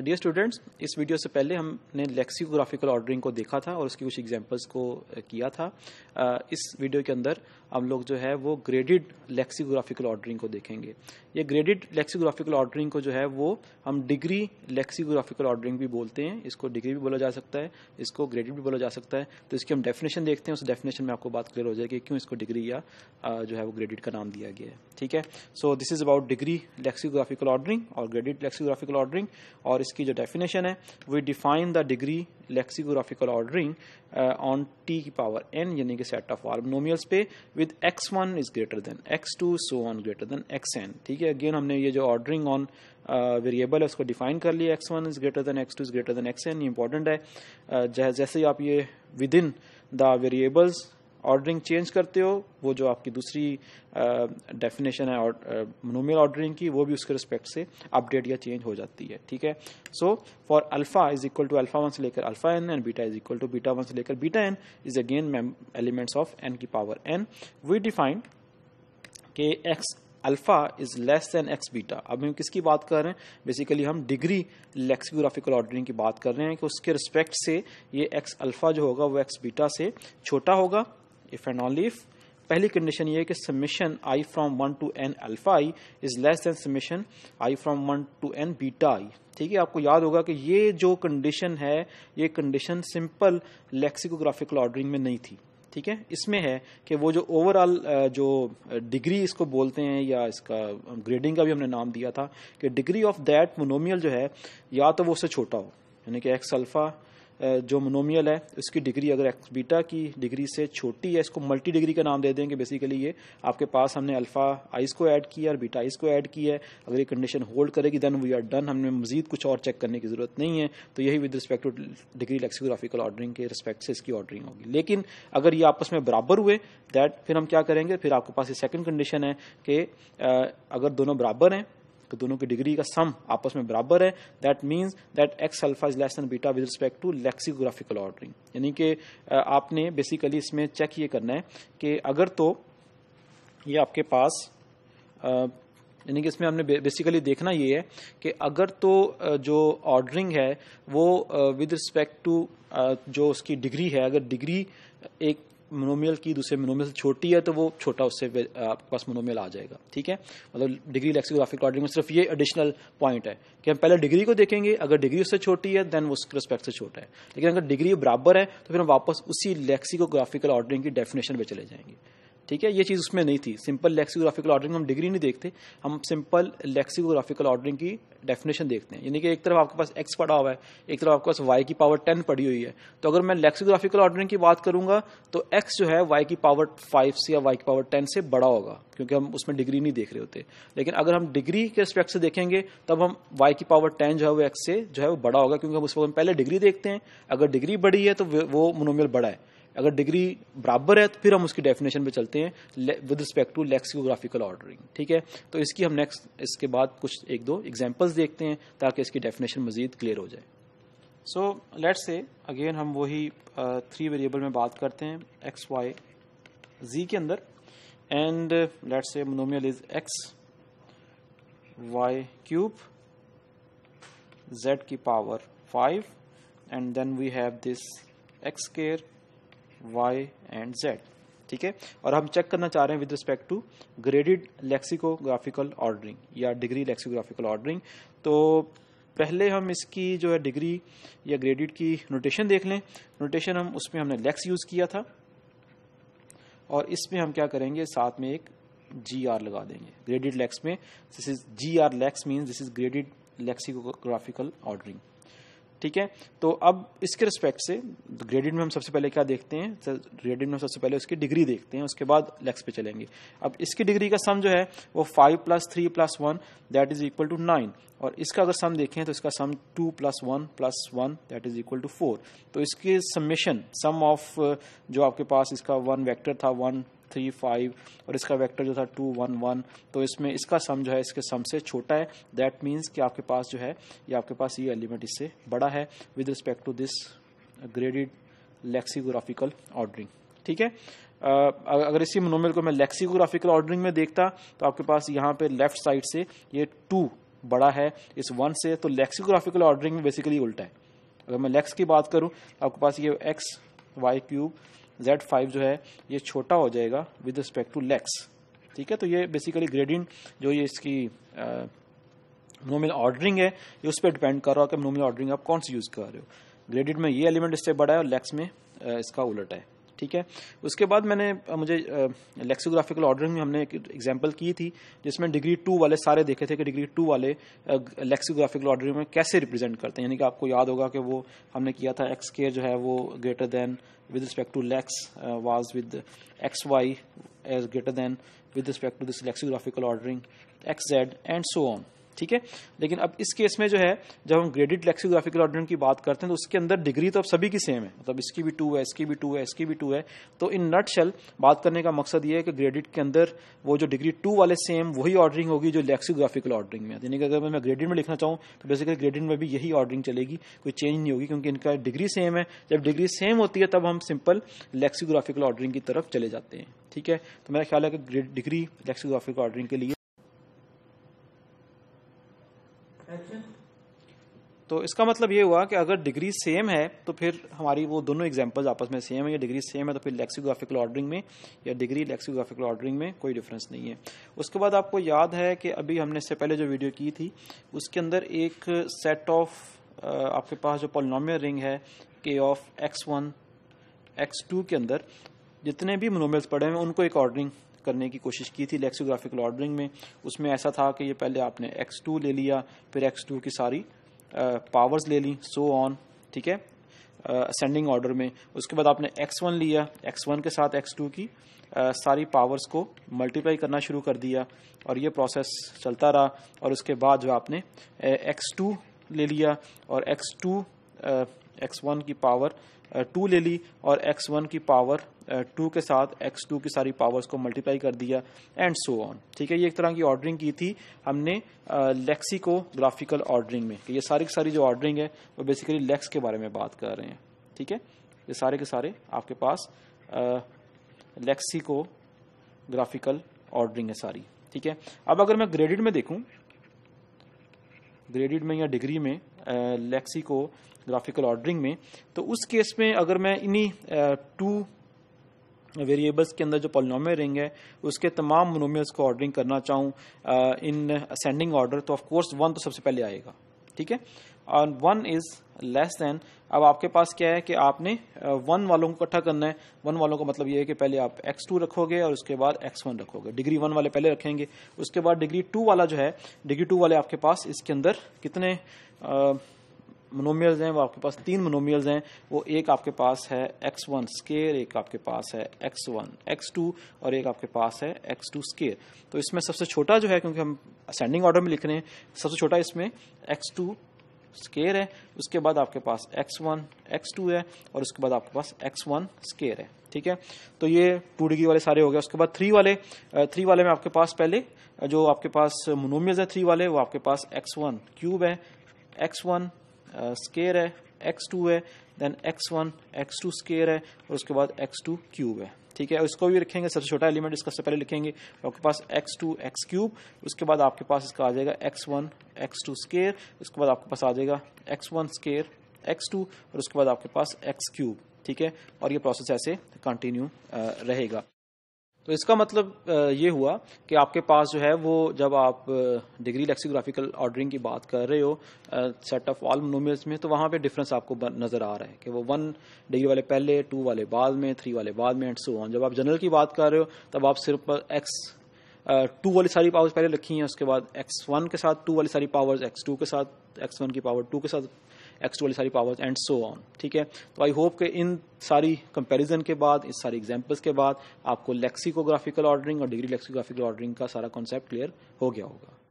Dear uh, students इस video से पहले हमने लेक्सिकोग्राफिकल ऑर्डरिंग को देखा था और उसकी कुछ एग्जांपल्स को uh, किया था uh, इस वीडियो के अंदर हम लोग जो है वो ग्रेडिड लेक्सीग्राफिकल ऑर्डरिंग को देखेंगे ये ग्रेडिड लेक्सीग्राफिकल ऑर्डरिंग को जो है वो हम डिग्री लेक्सीग्राफिकल ऑर्डरिंग भी बोलते हैं इसको डिग्री भी बोला जा सकता है इसको ग्रेडिड भी बोला जा सकता है तो इसकी हम डेफिनेशन देखते हैं उस डेफिनेशन में आपको बात क्लियर हो जाएगी क्यों इसको डिग्री या जो है वो ग्रेडिड का नाम दिया गया है ठीक है so this is about degree lexicographical ordering और ग्रेडिड लेक्सीग्राफिकल ऑर्डरिंग और इसकी जो डेफिनेशन है we define the degree lexicographical ordering on T की पावर एन यानी कि सेट ऑफ वार्मनोमियल्स पे with X one is greater than X two so on greater than X N ठीक है अगेन हमने ये जो ऑर्डरिंग ऑन वेरिएबल है उसको डिफाइन कर लिया X one is greater than X two is greater than X N ये इंपॉर्टेंट है uh, जैसे ही आप ये within the variables ordering change करते हो वो जो आपकी दूसरी डेफिनेशन है और ऑर्डरिंग की वो भी उसके रिस्पेक्ट से अपडेट या चेंज हो जाती है ठीक है so for alpha is equal to alpha one से लेकर alpha N and beta is equal to beta one से लेकर beta N is again elements of N की पावर एन वी डिफाइंड के X alpha is less than X beta अब हम किसकी बात कर रहे हैं बेसिकली हम डिग्री लेक्सिकोग्राफिकल ऑर्डरिंग की बात कर रहे हैं कि उसके रिस्पेक्ट से ये एक्स अल्फा जो होगा वो एक्स बीटा से छोटा होगा इफ एंड ऑनली इफ पहली कंडीशन ये है कि summation I from one to N alpha I is less than summation I from one to N beta I ठीक है आपको याद होगा कि ये जो कंडीशन है ये कंडीशन सिंपल लेक्सिकोग्राफिकल ऑर्डरिंग में नहीं थी ठीक है इसमें है कि वो जो ओवरऑल जो डिग्री इसको बोलते हैं या इसका ग्रेडिंग का भी हमने नाम दिया था कि डिग्री ऑफ दैट मोनोमियल जो है या तो वो उससे छोटा हो यानी कि एक्स अल्फा जो मोनोमियल है उसकी डिग्री अगर एक्स बीटा की डिग्री से छोटी है इसको मल्टी डिग्री का नाम दे देंगे बेसिकली ये आपके पास हमने अल्फा आइस को ऐड किया और बीटा आइस को ऐड किया है अगर ये कंडीशन होल्ड करेगी देन वी आर डन हमें मजीद कुछ और चेक करने की जरूरत नहीं है तो यही with respect to degree lexicographical ordering के रिस्पेक्ट से इसकी ऑर्डरिंग होगी लेकिन अगर ये आपस में बराबर हुए दैट फिर हम क्या करेंगे फिर आपके पास ये सेकंड कंडीशन है कि अगर दोनों बराबर हैं तो दोनों की डिग्री का सम आपस में बराबर है that means that X alpha is less than beta with respect to lexicographical ordering यानी कि आपने बेसिकली इसमें चेक ये करना है कि अगर तो ये आपके पास यानी कि इसमें हमने बेसिकली देखना ये है कि अगर तो जो ऑर्डरिंग है वो विद रिस्पेक्ट टू जो उसकी डिग्री है अगर डिग्री एक मोनोमियल की दूसरे मोनोमियल से छोटी है तो वो छोटा उससे आपके पास मोनोमियल आ जाएगा ठीक है मतलब डिग्री लेक्सिकोग्राफिक ऑर्डरिंग में सिर्फ ये एडिशनल पॉइंट है कि हम पहले डिग्री को देखेंगे अगर डिग्री उससे छोटी है देन उसके रिस्पेक्ट से छोटा है लेकिन अगर डिग्री बराबर है तो फिर हम वापस उसी लेक्सिकोग्राफिकल ऑर्डरिंग की डेफिनेशन पर चले जाएंगे ठीक है ये चीज़ उसमें नहीं थी सिंपल लेक्सिकोग्राफिकल ऑर्डरिंग हम डिग्री नहीं देखते हम सिंपल लेक्सिकोग्राफिकल ऑर्डरिंग की डेफिनेशन देखते हैं यानी कि एक तरफ आपके पास एक्स पड़ा हुआ है एक तरफ आपके पास वाई की पावर टेन पड़ी हुई है तो अगर मैं लेक्सिकोग्राफिकल ऑर्डरिंग की बात करूंगा तो एक्स जो है वाई की पावर फाइव से या वाई की पावर टेन से बड़ा होगा क्योंकि हम उसमें डिग्री नहीं देख रहे होते लेकिन अगर हम डिग्री के रिस्पेक्ट से देखेंगे तब हम वाई की पावर टेन जो है वो एक्स से जो है वो बड़ा होगा क्योंकि हम उस वक्त पहले डिग्री देखते हैं अगर डिग्री बड़ी है तो वो मोनोमियल बड़ा है अगर डिग्री बराबर है तो फिर हम उसकी डेफिनेशन पे चलते हैं with respect to lexicographical ordering ठीक है तो इसकी हम नेक्स्ट इसके बाद कुछ एक दो एग्जाम्पल्स देखते हैं ताकि इसकी डेफिनेशन मजीद क्लियर हो जाए सो लेट से अगेन हम वही थ्री uh, वेरिएबल में बात करते हैं एक्स वाई जी के अंदर एंड लेट से monomial is X Y cube Z की power five and then we have this X square Y and Z ठीक है और हम चेक करना चाह रहे हैं with respect to graded lexicographical ordering या डिग्री लेक्सिकोग्राफिकल ऑर्डरिंग तो पहले हम इसकी जो है डिग्री या ग्रेडिड की नोटेशन देख लें नोटेशन हम उसमें हमने लेक्स यूज किया था और इसमें हम क्या करेंगे साथ में एक जी आर लगा देंगे ग्रेडिड लेक्स में this is G R lex means this is graded lexicographical ordering ठीक है तो अब इसके रिस्पेक्ट से ग्रेडिड तो में हम सबसे पहले क्या देखते हैं ग्रेडिड तो में सबसे पहले उसकी डिग्री देखते हैं उसके बाद लेक्स पे चलेंगे अब इसकी डिग्री का सम जो है वो five plus three plus one that is equal to nine और इसका अगर सम देखें तो इसका sum two plus one plus one that is equal to four तो इसके सम्मिशन सम ऑफ जो आपके पास इसका वन वैक्टर था वन थ्री फाइव और इसका वेक्टर जो था टू वन वन तो इसमें इसका सम जो है इसके सम से छोटा है दैट मीन्स कि आपके पास जो है ये आपके पास ये एलिमेंट इससे बड़ा है with respect to this graded lexicographical ordering ठीक है अगर इसी मनोमिल को मैं लेक्सीग्राफिकल ऑर्डरिंग में देखता तो आपके पास यहाँ पे लेफ्ट साइड से ये टू बड़ा है इस वन से तो लेक्सीग्राफिकल ऑर्डरिंग में बेसिकली उल्टा है अगर मैं लेक्स की बात करूँ आपके पास ये X Y cube Z five जो है ये छोटा हो जाएगा विद रिस्पेक्ट टू लेक्स ठीक है तो ये बेसिकली ग्रेडियंट जो ये इसकी नोमिल ऑर्डरिंग है ये उस पर डिपेंड कर रहा हो कि नोमिल ऑर्डरिंग आप कौन सी यूज कर रहे हो ग्रेडियंट में ये एलिमेंट इससे बड़ा है और लेक्स में इसका उलट है ठीक है उसके बाद मैंने मुझे लेक्सोग्राफिकल ऑर्डरिंग में हमने एक एग्जाम्पल की थी जिसमें डिग्री टू वाले सारे देखे थे कि डिग्री टू वाले लेक्सोग्राफिकल ऑर्डरिंग में कैसे रिप्रेजेंट करते हैं यानी कि आपको याद होगा कि वो हमने किया था एक्स केयर जो है वो greater than with respect to lex was with X Y as greater than with respect to this lexicographical ordering X Z and so on ठीक है लेकिन अब इस केस में जो है जब हम ग्रेडिड लेक्सीग्राफिकल ऑर्डरिंग की बात करते हैं तो उसके अंदर डिग्री तो अब सभी की सेम है मतलब इसकी भी टू है इसकी भी टू है इसकी भी टू है तो इन नट शेल बात करने का मकसद ये है कि ग्रेडिड के अंदर वो जो डिग्री टू वाले सेम वही ऑर्डरिंग होगी जो लेक्सीग्राफिकल ऑर्डरिंग में यानी कि अगर मैं ग्रेडिड में लिखना चाहूँ तो बेसिकली ग्रेडिड में भी यही ऑर्डरिंग चलेगी कोई चेंज नहीं होगी क्योंकि इनका डिग्री सेम है जब डिग्री सेम होती है तब हम सिंपल लेक्सीग्राफिकल ऑर्डरिंग की तरफ चले जाते हैं ठीक है तो मेरा ख्याल है कि डिग्री लेक्सीग्राफिकल ऑर्डरिंग के लिए अच्छा। तो इसका मतलब ये हुआ कि अगर डिग्री सेम है तो फिर हमारी वो दोनों एग्जाम्पल्स आपस में सेम है या डिग्री सेम है तो फिर लेक्सीग्राफिकल ऑर्डरिंग में या डिग्री लेक्सीग्राफिकल ऑर्डरिंग में कोई डिफरेंस नहीं है उसके बाद आपको याद है कि अभी हमने इससे पहले जो वीडियो की थी उसके अंदर एक सेट ऑफ आपके पास जो पोलिनोमियल रिंग है के of X one X two के अंदर जितने भी मोनोमल्स पड़े हैं उनको एक ऑर्डरिंग करने की कोशिश की थी लेक्सियोग्राफिकल ऑर्डरिंग में उसमें ऐसा था कि ये पहले आपने एक्स टू ले लिया फिर एक्स टू की सारी पावर्स ले ली सो ऑन ठीक है असेंडिंग ऑर्डर में उसके बाद आपने एक्स वन लिया एक्स वन के साथ एक्स टू की Uh, सारी पावर्स को मल्टीप्लाई करना शुरू कर दिया और ये प्रोसेस चलता रहा और उसके बाद जो आपने एक्स टू ले लिया और एक्स टू एक्स वन की पावर टू uh, ले ली और एक्स वन की पावर टू uh, के साथ एक्स टू की सारी पावर्स को मल्टीप्लाई कर दिया एंड सो ऑन ठीक है ये एक तरह की ऑर्डरिंग की थी हमने लेक्सी को ग्राफिकल ऑर्डरिंग में कि ये सारी की सारी जो ऑर्डरिंग है वो बेसिकली लेक्स के बारे में बात कर रहे हैं ठीक है ये सारे के सारे आपके पास लेक्सी को ग्राफिकल ऑर्डरिंग है सारी ठीक है अब अगर मैं ग्रेडिड में देखूं ग्रेडिड में या डिग्री में लेक्सी को ग्राफिकल ऑर्डरिंग में तो उस केस में अगर मैं इन्हीं टू वेरिएबल्स के अंदर जो पॉलिनोम रिंग है उसके तमाम मोनोमियल्स को ऑर्डरिंग करना चाहूँ इन असेंडिंग ऑर्डर तो ऑफ कोर्स वन तो सबसे पहले आएगा ठीक है और वन इज लेस देन अब आपके पास क्या है कि आपने वन uh, वालों को इकट्ठा करना है वन वालों का मतलब ये है कि पहले आप एक्स टू रखोगे और उसके बाद एक्स वन रखोगे डिग्री वन वाले पहले रखेंगे उसके बाद डिग्री टू वाला जो है डिग्री टू वाले आपके पास इसके अंदर कितने आ, uh, मोनोमियल्स हैं वो आपके पास तीन मोनोमियल्स हैं वो एक आपके पास है एक्स वन स्केयर एक आपके पास है एक्स वन एक्स टू और एक आपके पास है एक्स टू स्केयर तो इसमें सबसे छोटा जो है क्योंकि हम असेंडिंग ऑर्डर में लिख रहे हैं सबसे छोटा इसमें एक्स टू स्केयर है उसके बाद आपके पास एक्स वन एक्स टू है और उसके बाद आपके पास एक्स वन स्केयर है ठीक है तो ये टू डिग्री वाले सारे हो गए उसके बाद थ्री वाले थ्री वाले में आपके पास पहले जो आपके पास मोनोमियल्स है थ्री वाले वो आपके पास एक्स वन क्यूब है एक्स वन स्केयर है एक्स टू है then X one X two square है और उसके बाद एक्स टू क्यूब है ठीक है इसको भी लिखेंगे सबसे छोटा एलिमेंट इसका सबसे पहले लिखेंगे आपके पास एक्स टू एक्स क्यूब उसके बाद आपके पास इसका आ जाएगा X one X two square उसके बाद आपके पास आ जाएगा X one square X two और उसके बाद आपके पास एक्स क्यूब ठीक है और ये प्रोसेस ऐसे कंटिन्यू रहेगा तो इसका मतलब ये हुआ कि आपके पास जो है वो जब आप डिग्री लेक्सीग्राफिकल ऑर्डरिंग की बात कर रहे हो सेट ऑफ ऑल मोनोमियल्स में तो वहाँ पे डिफरेंस आपको नज़र आ रहा है कि वो वन डिग्री वाले पहले टू वाले बाद में थ्री वाले बाद में एंड सो ऑन जब आप जनरल की बात कर रहे हो तब आप सिर्फ एक्स टू वाली सारी पावर्स पहले रखी हैं उसके बाद एक्स वन के साथ टू वाली सारी पावर्स एक्स टू के साथ एक्स वन की पावर टू के साथ एक्स वाली सारी पावर्स एंड सो ऑन ठीक है तो आई होप कि इन सारी कंपैरिजन के बाद इस सारी एग्जांपल्स के बाद आपको लेक्सिकोग्राफिकल ऑर्डरिंग और डिग्री लेक्सिकोग्राफिकल ऑर्डरिंग का सारा कॉन्सेप्ट क्लियर हो गया होगा